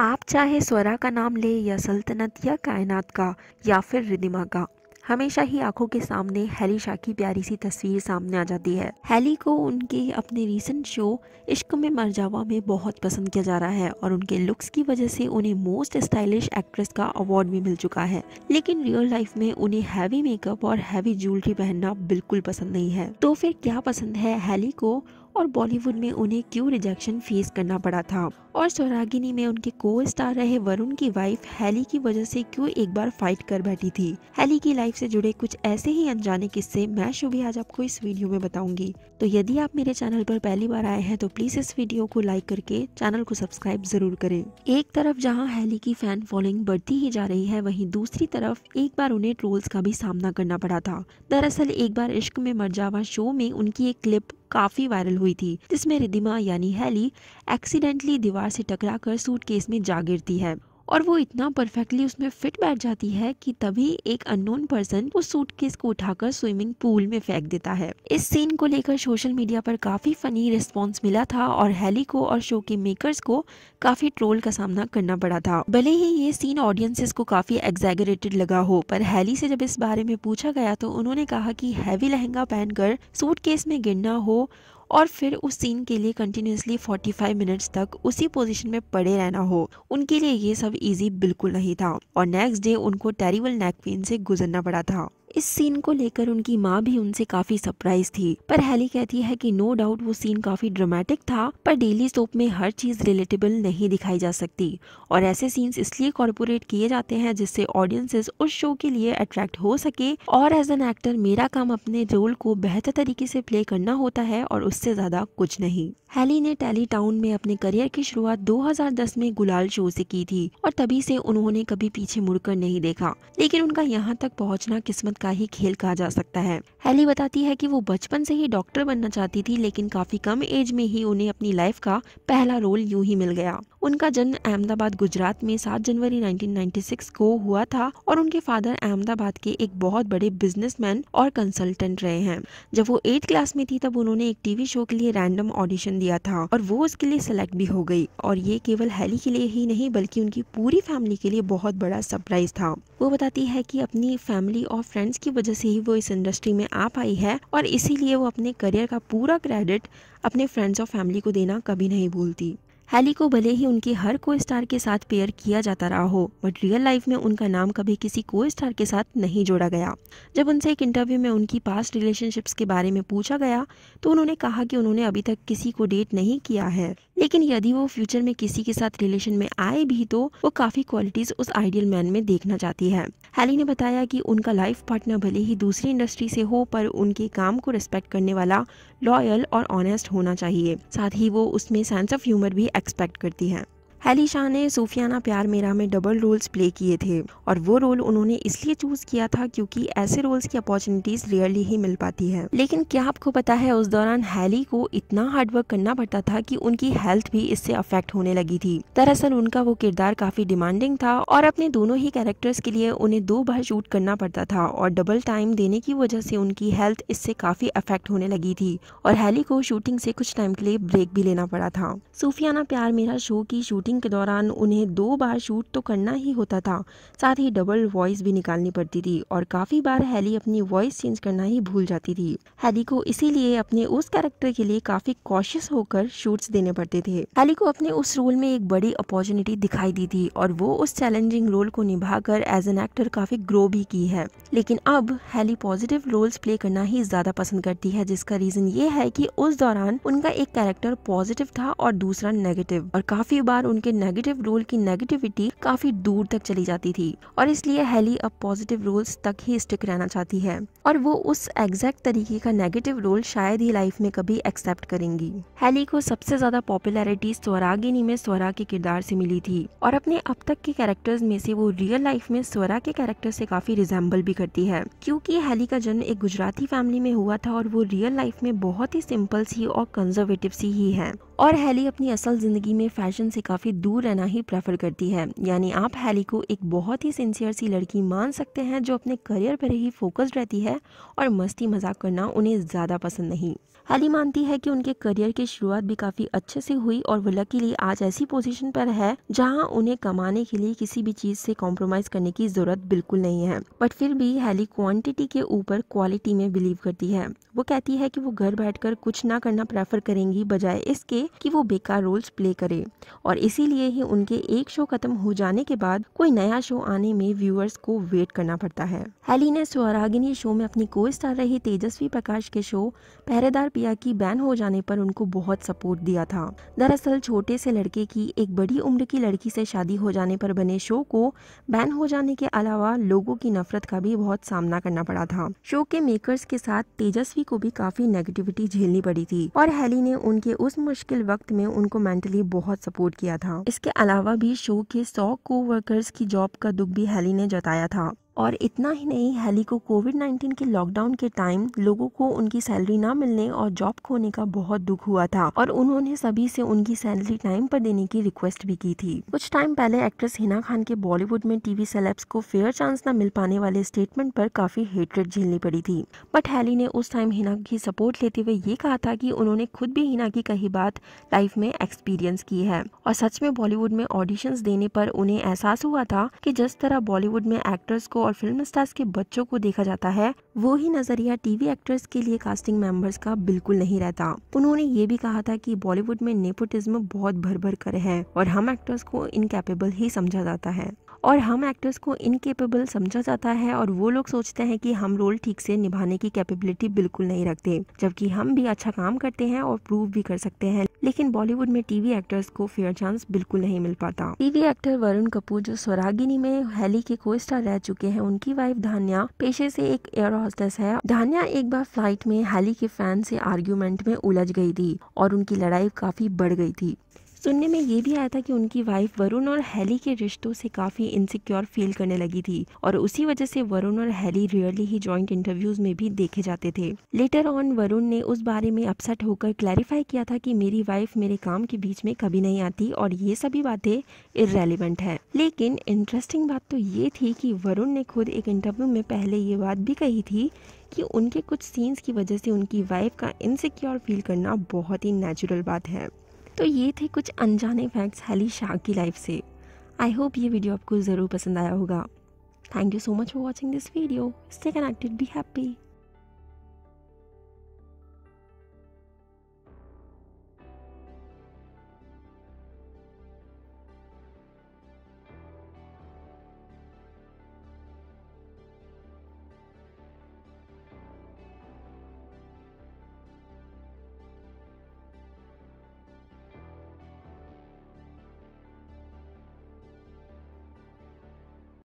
आप चाहे स्वरा का नाम ले या सल्तनत या कायनात का या फिर रिदिमा का हमेशा ही आंखों के सामने हैली शाह की प्यारी सी तस्वीर सामने आ जाती है हैली को उनके अपने रीसेंट शो इश्क में मरजावा में बहुत पसंद किया जा रहा है और उनके लुक्स की वजह से उन्हें मोस्ट स्टाइलिश एक्ट्रेस का अवार्ड भी मिल चुका है लेकिन रियल लाइफ में उन्हें हैवी मेकअप और हैवी ज्वेलरी पहनना बिल्कुल पसंद नहीं है तो फिर क्या पसंद है हैली को और बॉलीवुड में उन्हें क्यों रिजेक्शन फेस करना पड़ा था और सौरागिनी में उनके को स्टार रहे वरुण की वाइफ हैली की वजह से क्यों एक बार फाइट कर बैठी थी हैली की लाइफ से जुड़े कुछ ऐसे ही अनजाने किस्से मैं शुभी आज आपको इस वीडियो में बताऊंगी तो यदि आप मेरे चैनल पर पहली बार आए हैं तो प्लीज इस वीडियो को लाइक करके चैनल को सब्सक्राइब जरूर करें एक तरफ जहाँ हैली की फैन फॉलोइंग बढ़ती ही जा रही है वही दूसरी तरफ एक बार उन्हें ट्रोल्स का भी सामना करना पड़ा था दरअसल एक बार इश्क में मर जावा शो में उनकी एक क्लिप काफी वायरल हुई थी जिसमें रिदिमा यानी हैली एक्सीडेंटली दीवार से टकराकर सूटकेस में जा गिरती है और वो इतना परफेक्टली उसमें फिट बैठ जाती है कि तभी एक अननोन पर्सन उस सूटकेस को उठाकर स्विमिंग पूल में फेंक देता है इस सीन को लेकर सोशल मीडिया पर काफ़ी फनी रिस्पॉन्स मिला था और हैली को और शो के मेकर्स को काफ़ी ट्रोल का सामना करना पड़ा था भले ही ये सीन ऑडियंसेस को काफ़ी एग्जेगरेटेड लगा हो पर हैली से जब इस बारे में पूछा गया तो उन्होंने कहा कि हैवी लहंगा पहनकर सूटकेस में गिरना हो और फिर उस सीन के लिए कंटिन्यूसली 45 मिनट्स तक उसी पोजीशन में पड़े रहना हो उनके लिए ये सब इजी बिल्कुल नहीं था और नेक्स्ट डे उनको टेरिबल नेक पेन से गुजरना पड़ा था इस सीन को लेकर उनकी माँ भी उनसे काफी सरप्राइज थी पर हैली कहती है कि नो डाउट वो सीन काफी ड्रामेटिक था पर डेली सोप में हर चीज रिलेटेबल नहीं दिखाई जा सकती और ऐसे सीन्स इसलिए कॉर्पोरेट किए जाते हैं जिससे ऑडियंसेस उस शो के लिए अट्रैक्ट हो सके और एज एन एक्टर मेरा काम अपने रोल को बेहतर तरीके से प्ले करना होता है और उससे ज्यादा कुछ नहीं हैली ने टैली टाउन में अपने करियर की शुरुआत 2010 में गुलाल शो से की थी और तभी से उन्होंने कभी पीछे मुड़कर नहीं देखा लेकिन उनका यहाँ तक पहुँचना किस्मत का ही खेल कहा जा सकता है हैली बताती है कि वो बचपन से ही डॉक्टर बनना चाहती थी लेकिन काफी कम एज में ही उन्हें अपनी लाइफ का पहला रोल यूं ही मिल गया उनका जन्म अहमदाबाद गुजरात में सात जनवरी नाइनटीन को हुआ था और उनके फादर अहमदाबाद के एक बहुत बड़े बिजनेस और कंसल्टेंट रहे हैं जब वो एट क्लास में थी तब उन्होंने एक टीवी शो के लिए रैंडम ऑडिशन दिया था और वो उसके लिए सेलेक्ट भी हो गई और ये केवल हैली के लिए ही नहीं बल्कि उनकी पूरी फैमिली के लिए बहुत बड़ा सरप्राइज था वो बताती है कि अपनी फैमिली और फ्रेंड्स की वजह से ही वो इस इंडस्ट्री में आ पाई है और इसीलिए वो अपने करियर का पूरा क्रेडिट अपने फ्रेंड्स और फैमिली को देना कभी नहीं भूलती हैली को भले ही उनके हर को स्टार के साथ पेयर किया जाता रहा हो बट रियल लाइफ में उनका नाम कभी किसी को स्टार के साथ नहीं जोड़ा गया जब उनसे एक इंटरव्यू में उनकी पास्ट रिलेशनशिप्स के बारे में पूछा गया तो उन्होंने कहा कि उन्होंने अभी तक किसी को डेट नहीं किया है लेकिन यदि वो फ्यूचर में किसी के साथ रिलेशन में आए भी तो वो काफी क्वालिटीज उस आइडियल मैन में देखना चाहती है हैली ने बताया कि उनका लाइफ पार्टनर भले ही दूसरी इंडस्ट्री से हो पर उनके काम को रिस्पेक्ट करने वाला लॉयल और ऑनेस्ट होना चाहिए साथ ही वो उसमें सेंस ऑफ ह्यूमर भी एक्सपेक्ट करती है हैली शाह ने सूफियाना प्यार मेरा में डबल रोल्स प्ले किए थे और वो रोल उन्होंने इसलिए चूज किया था क्योंकि ऐसे रोल्स की अपॉर्चुनिटीज रेयरली ही मिल पाती है लेकिन क्या आपको पता है उस दौरान हैली को इतना हार्डवर्क करना पड़ता था कि उनकी हेल्थ भी इससे अफेक्ट होने लगी थी दरअसल उनका वो किरदार काफी डिमांडिंग था और अपने दोनों ही कैरेक्टर्स के लिए उन्हें दो बार शूट करना पड़ता था और डबल टाइम देने की वजह से उनकी हेल्थ इससे काफी अफेक्ट होने लगी थी और हैली को शूटिंग से कुछ टाइम के लिए ब्रेक भी लेना पड़ा था सूफियाना प्यार मेरा शो की शूटिंग शूटिंग के दौरान उन्हें दो बार शूट तो करना ही होता था साथ ही डबल वॉइस भी निकालनी पड़ती थी और काफ़ी बार हैली अपनी वॉइस चेंज करना ही भूल जाती थी हैली को इसीलिए अपने उस कैरेक्टर के लिए काफ़ी कॉशियस होकर शूट्स देने पड़ते थे हैली को अपने उस रोल में एक बड़ी अपॉर्चुनिटी दिखाई दी थी और वो उस चैलेंजिंग रोल को निभाकर एज एन एक्टर काफ़ी ग्रो भी की है लेकिन अब हैली पॉजिटिव रोल्स प्ले करना ही ज़्यादा पसंद करती है जिसका रीज़न ये है कि उस दौरान उनका एक कैरेक्टर पॉजिटिव था और दूसरा नेगेटिव और काफ़ी बार उन उनके नेगेटिव रोल की नेगेटिविटी काफी दूर तक चली जाती थी और इसलिए हेली अब पॉजिटिव रोल्स तक ही स्टिक रहना चाहती है और वो उस एग्जैक्ट तरीके का नेगेटिव रोल शायद ही लाइफ में कभी एक्सेप्ट करेंगी हेली को सबसे ज्यादा पॉपुलैरिटी स्वरागिनी में स्वरा के किरदार से मिली थी और अपने अब तक के कैरेक्टर्स में से वो रियल लाइफ में स्वरा के कैरेक्टर से काफी रिजेंबल भी करती है क्योंकि हेली का जन्म एक गुजराती फैमिली में हुआ था और वो रियल लाइफ में बहुत ही सिंपल सी और कंजर्वेटिव सी ही है और हेली अपनी असल जिंदगी में फैशन से काफी काफ़ी दूर रहना ही प्रेफर करती है यानी आप हैली को एक बहुत ही सिंसियर सी लड़की मान सकते हैं जो अपने करियर पर ही फोकस्ड रहती है और मस्ती मजाक करना उन्हें ज़्यादा पसंद नहीं हैली मानती है कि उनके करियर की शुरुआत भी काफी अच्छे से हुई और वो लकीली आज ऐसी पोजीशन पर है जहां उन्हें कमाने के लिए किसी भी चीज से कॉम्प्रोमाइज करने की जरूरत बिल्कुल नहीं है बट फिर भी हेली क्वांटिटी के ऊपर क्वालिटी में बिलीव करती है वो कहती है कि वो घर बैठकर कुछ ना करना प्रेफर करेंगी बजाय इसके कि वो बेकार रोल्स प्ले करे और इसीलिए ही उनके एक शो खत्म हो जाने के बाद कोई नया शो आने में व्यूअर्स को वेट करना पड़ता है हैली ने स्वरागिनी शो में अपनी को स्टार रही तेजस्वी प्रकाश के शो पहरेदार रुपया की बैन हो जाने पर उनको बहुत सपोर्ट दिया था दरअसल छोटे से लड़के की एक बड़ी उम्र की लड़की से शादी हो जाने पर बने शो को बैन हो जाने के अलावा लोगों की नफरत का भी बहुत सामना करना पड़ा था शो के मेकर्स के साथ तेजस्वी को भी काफी नेगेटिविटी झेलनी पड़ी थी और हैली ने उनके उस मुश्किल वक्त में उनको मेंटली बहुत सपोर्ट किया था इसके अलावा भी शो के सौ को वर्कर्स की जॉब का दुख भी हैली ने जताया था और इतना ही नहीं हैली को कोविड 19 के लॉकडाउन के टाइम लोगों को उनकी सैलरी ना मिलने और जॉब खोने का बहुत दुख हुआ था और उन्होंने सभी से उनकी सैलरी टाइम पर देने की रिक्वेस्ट भी की थी कुछ टाइम पहले एक्ट्रेस हिना खान के बॉलीवुड में टीवी सेलेब्स को फेयर चांस न मिल पाने वाले स्टेटमेंट पर काफी हेटरेट झेलनी पड़ी थी बट हैली ने उस टाइम हिना की सपोर्ट लेते हुए ये कहा था कि उन्होंने खुद भी हिना की कही बात लाइफ में एक्सपीरियंस की है और सच में बॉलीवुड में ऑडिशन देने पर उन्हें एहसास हुआ था की जिस तरह बॉलीवुड में एक्टर्स को और फिल्म स्टार्स के बच्चों को देखा जाता है वो ही नजरिया टीवी एक्टर्स के लिए कास्टिंग मेंबर्स का बिल्कुल नहीं रहता उन्होंने ये भी कहा था कि बॉलीवुड में नेपोटिज्म बहुत भर भर कर है और हम एक्टर्स को इनकेपेबल ही समझा जाता है और हम एक्टर्स को इनकेपेबल समझा जाता है और वो लोग सोचते हैं कि हम रोल ठीक से निभाने की कैपेबिलिटी बिल्कुल नहीं रखते जबकि हम भी अच्छा काम करते हैं और प्रूव भी कर सकते हैं लेकिन बॉलीवुड में टीवी एक्टर्स को फेयर चांस बिल्कुल नहीं मिल पाता टीवी एक्टर वरुण कपूर जो स्वरागिनी में हैली के को स्टार रह चुके हैं उनकी वाइफ धान्या पेशे से एक एयर होस्टेस है धान्या एक बार फ्लाइट में हैली के फैन से आर्ग्यूमेंट में उलझ गई थी और उनकी लड़ाई काफी बढ़ गई थी सुनने में ये भी आया था कि उनकी वाइफ वरुण और हैली के रिश्तों से काफ़ी इनसिक्योर फील करने लगी थी और उसी वजह से वरुण और हैली रियरली ही ज्वाइंट इंटरव्यूज में भी देखे जाते थे लेटर ऑन वरुण ने उस बारे में अपसेट होकर क्लैरिफाई किया था कि मेरी वाइफ मेरे काम के बीच में कभी नहीं आती और ये सभी बातें इरेलीवेंट है लेकिन इंटरेस्टिंग बात तो ये थी कि वरुण ने खुद एक इंटरव्यू में पहले ये बात भी कही थी कि उनके कुछ सीन्स की वजह से उनकी वाइफ का इनसिक्योर फील करना बहुत ही नेचुरल बात है तो ये थे कुछ अनजाने फैक्ट्स हैली शाह की लाइफ से आई होप ये वीडियो आपको ज़रूर पसंद आया होगा thank you so much for watching this video stay connected be happy